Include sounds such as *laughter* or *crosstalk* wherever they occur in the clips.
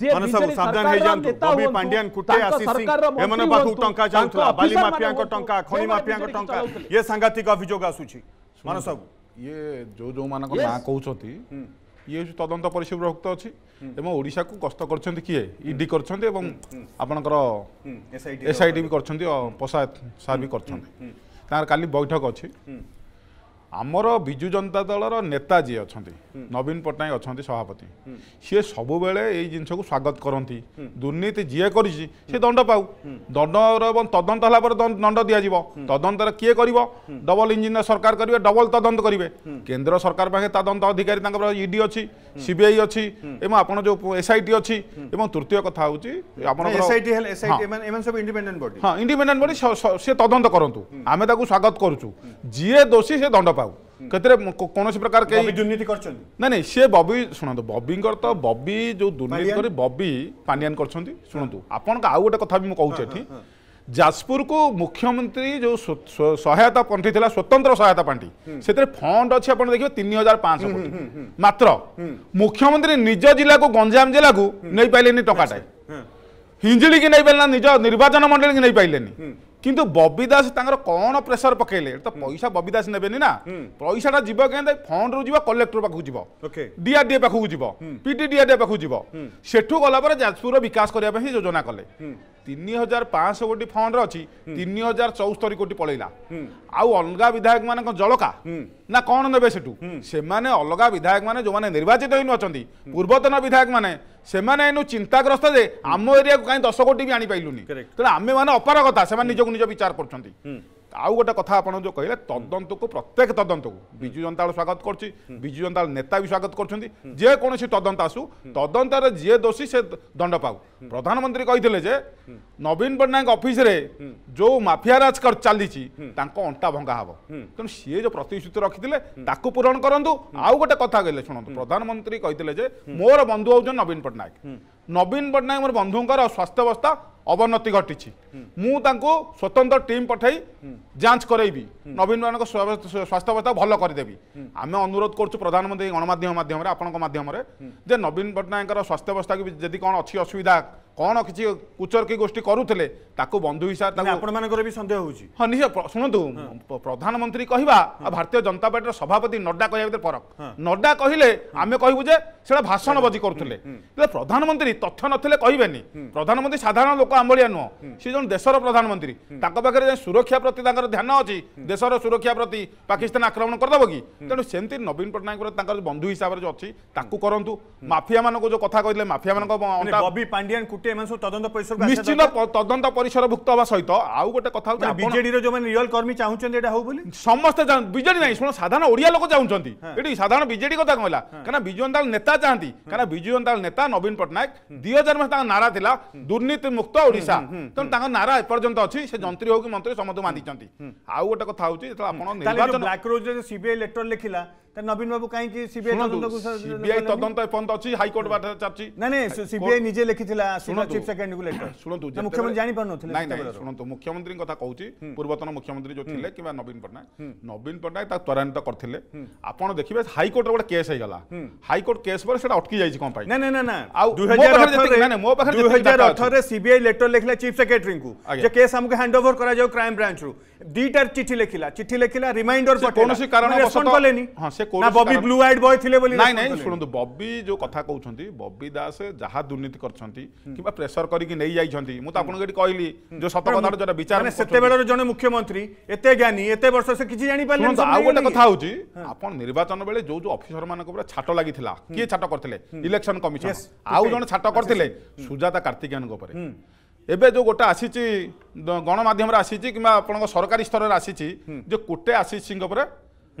ମାନେ ସବୁ ସାବଧାନ ହେଇଯାନ୍ତୁ ବବି ପାଣ୍ଡିଆନ କୁଟେ ଆଶିଷ ଏମାନଙ୍କ ପାଖକୁ ଟଙ୍କା ଯାଉଥିଲା ବାଲି ମାଫିଆଙ୍କ ଟଙ୍କା ଖଣି ମାଫିଆଙ୍କ ଟଙ୍କା ଇଏ ସାଂଘାତିକ ଅଭିଯୋଗ ଆସୁଛି ମାନ ସବୁ ଇଏ ଯେଉଁ ଯେଉଁମାନଙ୍କ ନାଁ କହୁଛନ୍ତି ଇଏ ହେଉଛି ତଦନ୍ତ ପରିସରଭୁକ୍ତ ଅଛି ଏବଂ ଓଡ଼ିଶାକୁ ଗସ୍ତ କରିଛନ୍ତି କିଏ ଇଡି କରିଛନ୍ତି ଏବଂ ଆପଣଙ୍କର ଏସ୍ଆଇଟି ବି କରିଛନ୍ତି ପଶା ସାର୍ ବି କରିଛନ୍ତି ତାଙ୍କର କାଲି ବୈଠକ ଅଛି আমার বিজু জনতা দলর নেতা যে অনেক নবীন পট্টনাক অনেক সভাপতি সি সবুলে এই জিনিসকে স্বাগত করতে দুর্নীতি যিয়ে করেছি সে দণ্ড পাও দণ্ডর এবং তদন্ত হল দণ্ড দিয়ে তদন্তর কি করব ডবল ইঞ্জিনিয়ার সরকার করবে ডবল তদন্ত করবে কেন্দ্র সরকার পাখে তদন্ত অধিকারী তাঁর ইডি অছি সিবিআই অছি এবং আপনার যে এসআইটি অছি এবং তৃতীয় কথা হচ্ছে আপনার ইন্ডিপেন্ডেন্ট বডি হ্যাঁ ইন্ডিপেন্ডেন্ট বডি সে তদন্ত করতু আমি তাকে স্বাগত করছু যিয়ে দোষী সে দণ্ড କେତେରେ କୌଣସି ପ୍ରକାର କେହି ଦୁର୍ନୀତି କରିଛନ୍ତି ନାଇଁ ନାଇଁ ସେ ବବି ଶୁଣନ୍ତୁ ବବିଙ୍କର ତ ବବି ଯୋଉ ଦୁର୍ନୀତି କରି ବବି ପାଣ୍ଡିଆନ କରିଛନ୍ତି ଶୁଣନ୍ତୁ ଆପଣଙ୍କ ଆଉ ଗୋଟେ କଥା ବି ମୁଁ କହୁଛି ଏଠି ଯାଜପୁରକୁ ମୁଖ୍ୟମନ୍ତ୍ରୀ ଯେଉଁ ସହାୟତା ପାଣ୍ଠି ଥିଲା ସ୍ୱତନ୍ତ୍ର ସହାୟତା ପାଣ୍ଠି ସେଥିରେ ଫଣ୍ଡ ଅଛି ଆପଣ ଦେଖିବେ ତିନି ହଜାର ପାଞ୍ଚଶହ କୋଟି ମାତ୍ର ମୁଖ୍ୟମନ୍ତ୍ରୀ ନିଜ ଜିଲ୍ଲାକୁ ଗଞ୍ଜାମ ଜିଲ୍ଲାକୁ ନେଇପାରିଲେନି ଟଙ୍କାଟାଏ ହିଞ୍ଜିଳିକି ନେଇପାରିଲା ନିଜ ନିର୍ବାଚନ ମଣ୍ଡଳୀକି ନେଇପାରିଲେନି কিন্তু ববি দাস তাঁর কোণ প্রেসর পকাইলে তো পয়সা ববি দাস নেবেনি না পয়সাটা যাব কেন ফন্ড রু যাব কলেক্টর পাখু যাব ডিআরডিএ পাখু যাব পিটি ডিআরডিএ পাখু যাব সেঠু গলা পরে যাজপুর বিকাশ করা যোজনা কলে ତିନି ହଜାର ପାଞ୍ଚଶହ କୋଟି ଫଣ୍ଡରେ ଅଛି ତିନି ହଜାର ଚଉସ୍ତରୀ କୋଟି ପଳେଇଲା ଆଉ ଅଲଗା ବିଧାୟକ ମାନଙ୍କ ଜଳକା ନା କ'ଣ ନେବେ ସେଠୁ ସେମାନେ ଅଲଗା ବିଧାୟକ ମାନେ ଯେଉଁମାନେ ନିର୍ବାଚିତ ହେଇନୁ ଅଛନ୍ତି ପୂର୍ବତନ ବିଧାୟକ ମାନେ ସେମାନେ ଏନୁ ଚିନ୍ତାଗ୍ରସ୍ତ ଯେ ଆମ ଏରିଆକୁ କାହିଁ ଦଶ କୋଟି ବି ଆଣିପାରିଲୁନି ତେଣୁ ଆମେମାନେ ଅପାରଗତା ସେମାନେ ନିଜକୁ ନିଜ ବିଚାର କରୁଛନ୍ତି আউ গোটে কথা আপনার যে কে তদন্তক প্রত্যেক তদন্তক বিজু জনতা দল স্বাগত করছি বিজু জনতা দল নেতা বি স্বাগত করছেন যেকোন তদন্ত আসু তদন্তরে যে দোষী সে দণ্ড পাও প্রধানমন্ত্রী কে যে নবীন পট্টনাক অফিসে যে মাফিয়া রাজ চালিছি তাঁক অন্টা ভঙ্গা হব তেমন সি যে প্রতিশ্রুতি রাখিলে তাকে পূরণ করতু আউ গোটে কথা কে শুণতু প্রধানমন্ত্রী কে যে মোর বন্ধু হচ্ছেন নবীন পট্টনাক ନବୀନ ପଟ୍ଟନାୟକ ମୋର ବନ୍ଧୁଙ୍କର ସ୍ୱାସ୍ଥ୍ୟାବସ୍ଥା ଅବନତି ଘଟିଛି ମୁଁ ତାଙ୍କୁ ସ୍ୱତନ୍ତ୍ର ଟିମ୍ ପଠାଇ ଯାଞ୍ଚ କରାଇବି ନବୀନ ପଟ୍ଟନାୟକ ସ୍ୱାସ୍ଥ୍ୟାବସ୍ଥା ଭଲ କରିଦେବି ଆମେ ଅନୁରୋଧ କରୁଛୁ ପ୍ରଧାନମନ୍ତ୍ରୀ ଗଣମାଧ୍ୟମ ମାଧ୍ୟମରେ ଆପଣଙ୍କ ମାଧ୍ୟମରେ ଯେ ନବୀନ ପଟ୍ଟନାୟକଙ୍କର ସ୍ୱାସ୍ଥ୍ୟାବସ୍ଥାକୁ ଯଦି କ'ଣ ଅଛି ଅସୁବିଧା কোণ কিছু কুচরকি গোষ্ঠী করুলে তাকে বন্ধু হিসাবে আপনার বি সন্দেহ হচ্ছে হ্যাঁ নিশ্চয় শুণতু প্রধানমন্ত্রী কহবা ভারতীয় জনতা পার্টির সভাপতি নড্ডা কহা ভিতরে ফরক নড্ডা কহিলে আমি কহবু যে সেটা ভাষণবাজি করুলে প্রধানমন্ত্রী তথ্য নথিলে কহবেনি প্রধানমন্ত্রী সাধারণ লোক আম্বলিয়া নুহ সে জন দেশের প্রধানমন্ত্রী তাঁর পাখে যে সুরক্ষা প্রতি তাঁর ধ্যান অছি দেশের সুরক্ষা প্রতি পাকিস্তান আক্রমণ করদেব কি তেমন সেমতি নবীন পট্টনায়কর তাঁর বন্ধু হিসাবে যে অছি তাকে করতু মাফিয়া মানুষ যে কথা কে মাফিয়া মানুষ ববি পাণ্ডিয়ান ଗୋଟିଏ ଏମାନେ ସବୁ ତଦନ୍ତ ପରିସରକୁ ନିଶ୍ଚିତ ତଦନ୍ତ ପରିସରଭୁକ୍ତ ହେବା ସହିତ ଆଉ ଗୋଟେ କଥା ହେଉଛି ବିଜେଡିର ଯେଉଁମାନେ ରିଅଲ କର୍ମୀ ଚାହୁଁଛନ୍ତି ଏଇଟା ହଉ ବୋଲି ସମସ୍ତେ ବିଜେଡି ନାହିଁ ଶୁଣ ସାଧାରଣ ଓଡ଼ିଆ ଲୋକ ଚାହୁଁଛନ୍ତି ଏଠି ସାଧାରଣ ବିଜେଡି କଥା କହିଲା କାରଣ ବିଜୁ ଜନତା ନେତା ଚାହାନ୍ତି କାରଣ ବିଜୁ ଜନତା ନେତା ନବୀନ ପଟ୍ଟନାୟକ ଦୁଇ ହଜାର ମସିହା ତାଙ୍କ ନାରା ଥିଲା ଦୁର୍ନୀତି ମୁକ୍ତ ଓଡ଼ିଶା ତେଣୁ ତାଙ୍କ ନାରା ଏପର୍ଯ୍ୟନ୍ତ ଅଛି ସେ ଯନ୍ତ୍ରୀ ହଉ କି ମନ୍ତ୍ରୀ ସମସ୍ତଙ୍କୁ ବାନ୍ଧିଛନ୍ତି ଆଉ ଗୋଟେ କଥା ହେଉଛି ଯେତେବେଳେ ଆପଣ ବ୍ଲାକ୍ ରୋଜରେ ସିବିଆଇ ଲେଟର ଲେଖିଲା নবীন বাবু কাইকি সিবিআই সিবিআই তদন্ত এপর্যন্ত অছি হাইকোর্ট বাটে চাচ্ছি না না সিবিআই নিজে লিখিছিলা চিফ সেক্রেটারি কু লেটার শুনন্তু *coughs* মুখ্যমন্ত্রী জানি পার নথিলে নাই নাই শুনন্তু মুখ্যমন্ত্রী কথা কହୁছি পূর্বতন মুখ্যমন্ত্রী যে থিলে কিবা নবীন পটনায়ক নবীন পটনায়ক তা ত্বরান্বিত করথিলে আপন দেখিবে হাইকোর্ট গোটে কেস হই গলা হাইকোর্ট কেস পরে সেটা অটকি যাইছি কোন পাই না না না না আউ 2018 রে মো পাখে 2018 রে সিবিআই লেটার লিখিলা চিফ সেক্রেটারি কু যে কেস আমকে হ্যান্ড ওভার করা যাও ক্রাইম ব্রাঞ্চ রু দুইটার চিঠি লিখিলা চিঠি লিখিলা রিমাইন্ডার পঠাইলা কোনসি কারণ বসত কলেনি হ্যাঁ সে ববি ব্লু আইড বয় থিলে বলি নাই নাই শুনন্তু ববি যে কথা কউছন্তি ববি দাস যাহা দুর্নীতি করছন্তি কিবা প্রেসার করিকি নেই যাইছন্তি মু তো আপনাকে এটি কইলি যে সত কথার যেটা বিচার মানে সেতেবেলার জনে মুখ্যমন্ত্রী এতে জ্ঞানী এতে বর্ষ সে কিছু জানি পারলে না আর গোটা কথা হউছি আপন নির্বাচন বেলে যে যে অফিসার মানক পুরা ছাট লাগিছিলা কি ছাট করতিলে ইলেকশন কমিশন আউ জন ছাট করতিলে সুজাতা কার্তিকেয়নক উপরে এবে যে গোটা আসিছি গণমাধ্যমে আসিছি কিংবা আপনার সরকারি স্তরের আসিছি যে কোটে আশিষ সিং উপরে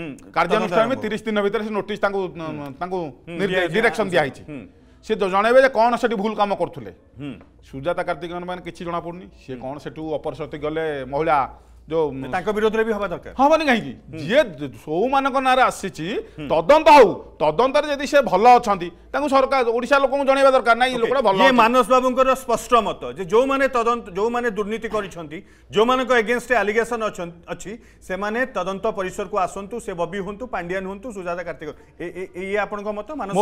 କାର୍ଯ୍ୟାନୁଷ୍ଠାନ ତିରିଶ ଦିନ ଭିତରେ ସେ ନୋଟିସ୍ ତାଙ୍କୁ ତାଙ୍କୁ ଡିରେକ୍ସନ୍ ଦିଆହେଇଛି ସେ ଜଣେଇବେ ଯେ କ'ଣ ସେଠି ଭୁଲ କାମ କରୁଥିଲେ ସୁଜାତା କାର୍ତ୍ତିକୟନ ମାନେ କିଛି ଜଣାପଡ଼ୁନି ସିଏ କ'ଣ ସେଠୁ ଅପରସତି ଗଲେ ମହିଳା ତାଙ୍କ ବିରୋଧରେ ବି ହେବା ଦରକାର ହବନି କାହିଁକି ଯିଏ ସୋଉମାନଙ୍କ ନାଁରେ ଆସିଛି ତଦନ୍ତ ହଉ ତଦନ୍ତରେ ଯଦି ସେ ଭଲ ଅଛନ୍ତି ତାଙ୍କୁ ସରକାର ଓଡ଼ିଶା ଲୋକଙ୍କୁ ଜଣେଇବା ଦରକାର ନାହିଁ ଲୋକଟା ଭଲ ମାନସ ବାବୁଙ୍କର ସ୍ପଷ୍ଟ ମତ ଯେ ଯେଉଁମାନେ ତଦନ୍ତ ଯେଉଁମାନେ ଦୁର୍ନୀତି କରିଛନ୍ତି ଯେଉଁମାନଙ୍କ ଏଗେନଷ୍ଟ ଆଲିଗେସନ୍ ଅଛି ସେମାନେ ତଦନ୍ତ ପରିସରକୁ ଆସନ୍ତୁ ସେ ବବି ହୁଅନ୍ତୁ ପାଣ୍ଡିଆନ ହୁଅନ୍ତୁ ସୁଜାତା କାର୍ତ୍ତିକ ଏଇ ଆପଣଙ୍କ ମତ ମାନସ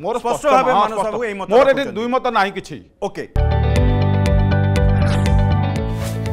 ମୋର ସ୍ପଷ୍ଟ ଭାବେ ମାନସ ବାବୁ ଏଇ ମତ ମୋର ଏଠି ଦୁଇ ମତ ନାହିଁ କିଛି ଓକେ